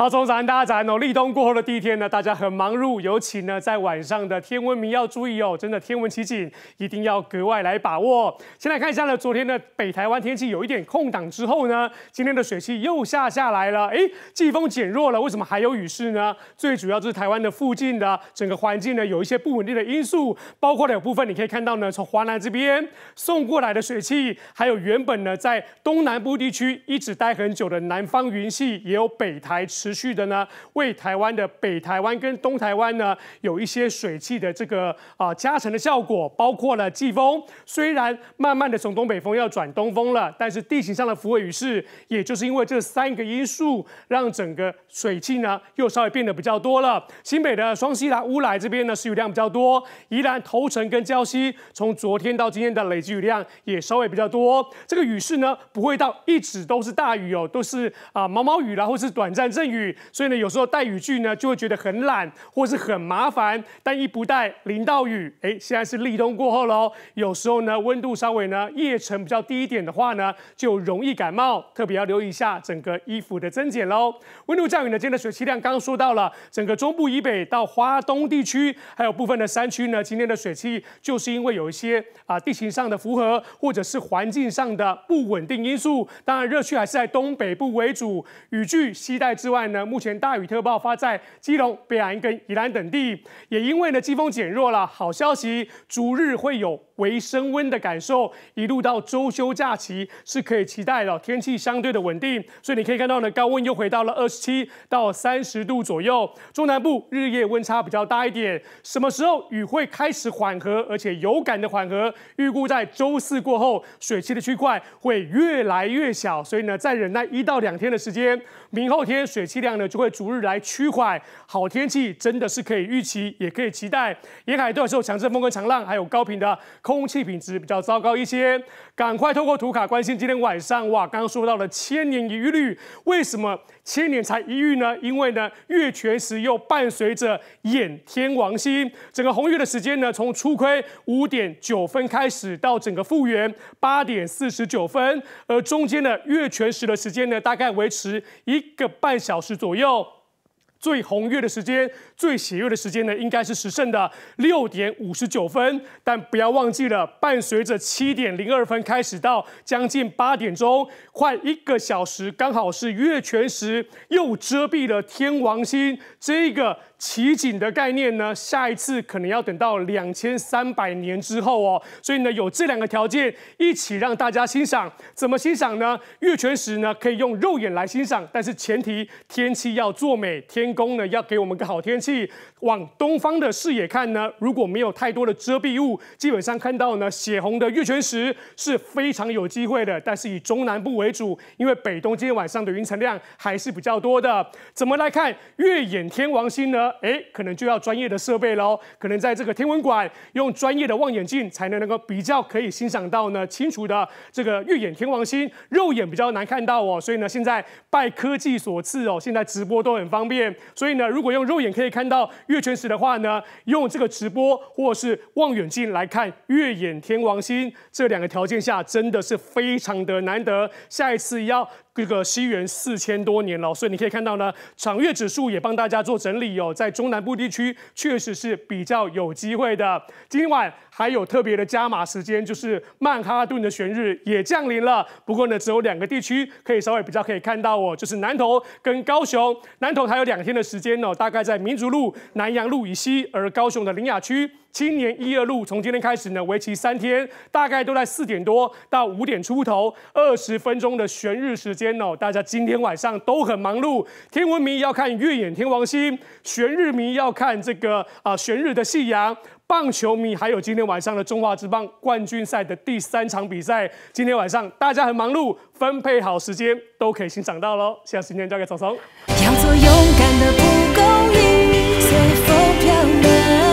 好，早咱大家早安哦！立冬过后的第一天呢，大家很忙碌。尤其呢，在晚上的天文迷要注意哦，真的天文奇景一定要格外来把握。先来看一下呢，昨天的北台湾天气有一点空档之后呢，今天的水气又下下来了。哎，季风减弱了，为什么还有雨势呢？最主要就是台湾的附近的整个环境呢，有一些不稳定的因素，包括有部分。你可以看到呢，从华南这边送过来的水汽，还有原本呢在东南部地区一直待很久的南方云系，也有北台池。持续的呢，为台湾的北台湾跟东台湾呢有一些水汽的这个啊加成的效果，包括了季风。虽然慢慢的从东北风要转东风了，但是地形上的浮位雨势，也就是因为这三个因素，让整个水汽呢又稍微变得比较多了。新北的双溪、南乌来这边呢，是雨量比较多；宜兰头城跟礁溪，从昨天到今天的累积雨量也稍微比较多。这个雨势呢，不会到一直都是大雨哦，都是啊毛毛雨啦，或是短暂阵雨。所以呢，有时候带雨具呢，就会觉得很懒，或是很麻烦。但一不带，淋到雨，哎，现在是立冬过后喽。有时候呢，温度稍微呢，夜晨比较低一点的话呢，就容易感冒。特别要留意一下整个衣服的增减喽。温度降雨呢，今天的水汽量刚刚说到了，整个中部以北到华东地区，还有部分的山区呢，今天的水汽就是因为有一些啊地形上的符合或者是环境上的不稳定因素。当然，热区还是在东北部为主，雨具需带之外。目前大雨特爆发在基隆、北岸跟宜兰等地，也因为呢季风减弱了，好消息逐日会有微升温的感受，一路到周休假期是可以期待的天气相对的稳定。所以你可以看到呢高温又回到了二十七到三十度左右，中南部日夜温差比较大一点。什么时候雨会开始缓和，而且有感的缓和？预估在周四过后，水汽的区块会越来越小，所以呢再忍耐一到两天的时间，明后天水汽。量呢，就会逐日来趋缓。好天气真的是可以预期，也可以期待。沿海段受强阵风跟长浪，还有高频的空气品质比较糟糕一些。赶快透过图卡关心。今天晚上，哇，刚刚说到了千年一遇，为什么千年才一遇呢？因为呢，月全食又伴随着掩天王星。整个红月的时间呢，从初亏五点九分开始，到整个复原八点四十九分，而中间的月全食的时间呢，大概维持一个半小时。小时左右。最红月的时间、最喜悦的时间呢，应该是时剩的六点五十九分。但不要忘记了，伴随着七点零二分开始到将近八点钟，快一个小时，刚好是月全食，又遮蔽了天王星这个奇景的概念呢。下一次可能要等到两千三百年之后哦。所以呢，有这两个条件一起让大家欣赏，怎么欣赏呢？月全食呢，可以用肉眼来欣赏，但是前提天气要作美天。天公呢要给我们个好天气，往东方的视野看呢，如果没有太多的遮蔽物，基本上看到呢血红的月全食是非常有机会的。但是以中南部为主，因为北东今天晚上的云层量还是比较多的。怎么来看月眼天王星呢？哎，可能就要专业的设备喽，可能在这个天文馆用专业的望远镜才能能够比较可以欣赏到呢清楚的这个月眼天王星，肉眼比较难看到哦。所以呢，现在拜科技所赐哦，现在直播都很方便。所以呢，如果用肉眼可以看到月全食的话呢，用这个直播或是望远镜来看月眼天王星，这两个条件下真的是非常的难得。下一次要。这个西元四千多年了，所以你可以看到呢，长月指数也帮大家做整理哦。在中南部地区确实是比较有机会的。今晚还有特别的加码时间，就是曼哈顿的悬日也降临了。不过呢，只有两个地区可以稍微比较可以看到哦，就是南投跟高雄。南投还有两天的时间呢，大概在民族路、南阳路以西；而高雄的林雅区、青年一二路，从今天开始呢，为期三天，大概都在四点多到五点出头，二十分钟的悬日时间。大家今天晚上都很忙碌，天文迷要看月掩天王星，悬日迷要看这个啊悬日的夕阳，棒球迷还有今天晚上的中华职棒冠军赛的第三场比赛。今天晚上大家很忙碌，分配好时间都可以欣赏到喽。现在时间交给要做勇敢的蒲公英，随飘聪。